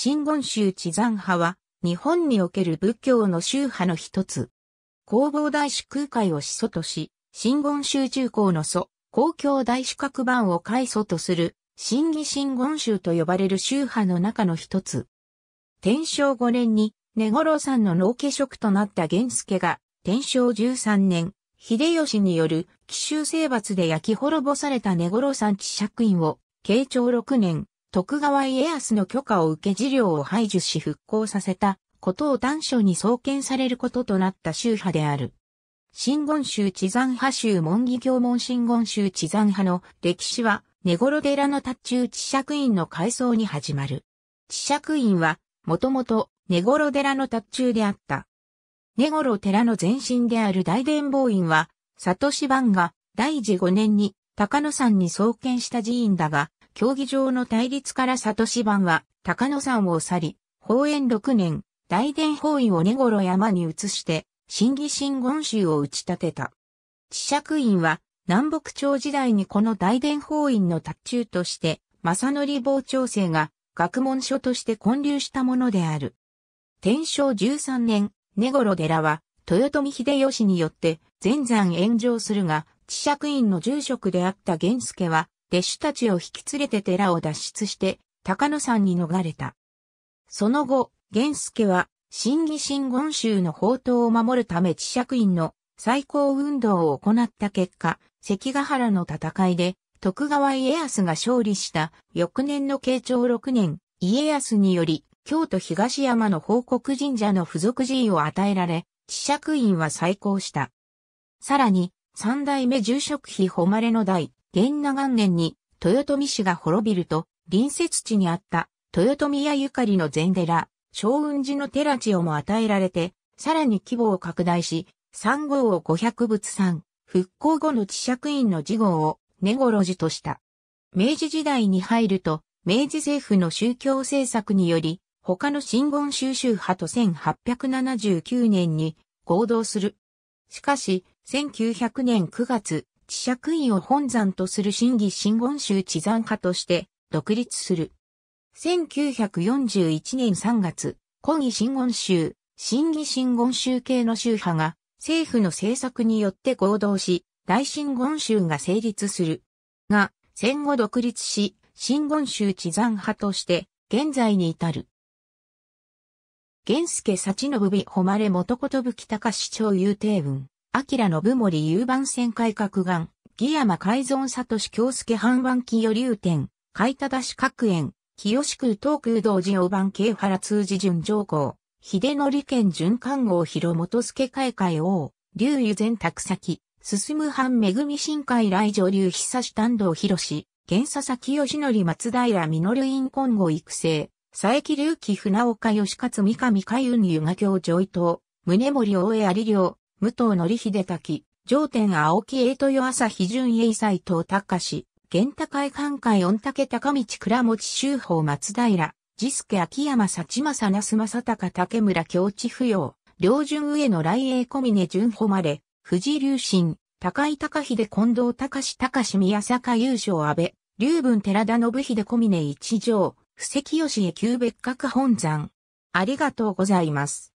真言宗地山派は、日本における仏教の宗派の一つ。弘法大師空海を始祖とし、真言宗中高の祖、公共大師各番を開祖とする、真偽真言宗と呼ばれる宗派の中の一つ。天正5年に、根五さんの農家職となった源助が、天正13年、秀吉による奇襲征伐で焼き滅ぼされた根五さん地借院を、慶長6年、徳川家康の許可を受け事業を排除し復興させたことを短所に創建されることとなった宗派である。新言宗地山派宗門義教門新言宗地山派の歴史は、根頃寺の達中地釈院の改装に始まる。地釈院は、もともと根頃寺の達中であった。根頃寺の前身である大伝法院は、里芝番が第次5年に高野山に創建した寺院だが、競技場の対立から里芝番は高野山を去り、公園6年、大殿法院を根頃山に移して、新義新言宗を打ち立てた。知釈院は南北朝時代にこの大殿法院の達中として、正則傍聴生が学問書として建立したものである。天正13年、根頃寺は、豊臣秀吉によって全山炎上するが、知釈院の住職であった玄助は、弟子たちを引き連れて寺を脱出して、高野山に逃れた。その後、玄介は、新義新言宗の宝刀を守るため知釈院の最高運動を行った結果、関ヶ原の戦いで、徳川家康が勝利した翌年の慶長6年、家康により、京都東山の報告神社の付属寺位を与えられ、知釈院は再興した。さらに、三代目住職費誉れの代、元那元年に豊臣氏が滅びると、隣接地にあった豊臣屋ゆかりの禅寺、昭雲寺の寺地をも与えられて、さらに規模を拡大し、三号を五百仏三、復興後の地釈院の次号を根路寺とした。明治時代に入ると、明治政府の宗教政策により、他の新言収集派と1879年に合同する。しかし、1900年9月、地釈院を本山とする真偽真言宗地山派として独立する。1941年3月、古義真言宗、真偽真言宗系の宗派が政府の政策によって合同し、大真言宗が成立する。が、戦後独立し、真言宗地山派として現在に至る。源助幸信美誉元言寿高市長有定文。明信森遊番船改革岩、木山改造里志京介半湾紀予流天、海田田し各園、清空東空道寺王番慶原通寺順上皇、秀則県準官号広元助海海王、竜湯前卓先、進む藩恵新海来女流久し丹道広し、現佐々木義則松平実院今後育成、佐伯隆起船岡義勝三上海運湯が教上伊藤、宗森大江有良、武藤則秀滝、上天青木栄豊朝日淳栄斎藤隆、玄高江関海御嶽高道倉持修法松平、ジスケ秋山幸正那須正隆竹村京地不要、両順上野来栄小峰順まれ、藤井隆高井隆秀近藤隆隆宮坂優勝安倍、龍文寺田信秀小峰一条、布石吉へ旧別格本山。ありがとうございます。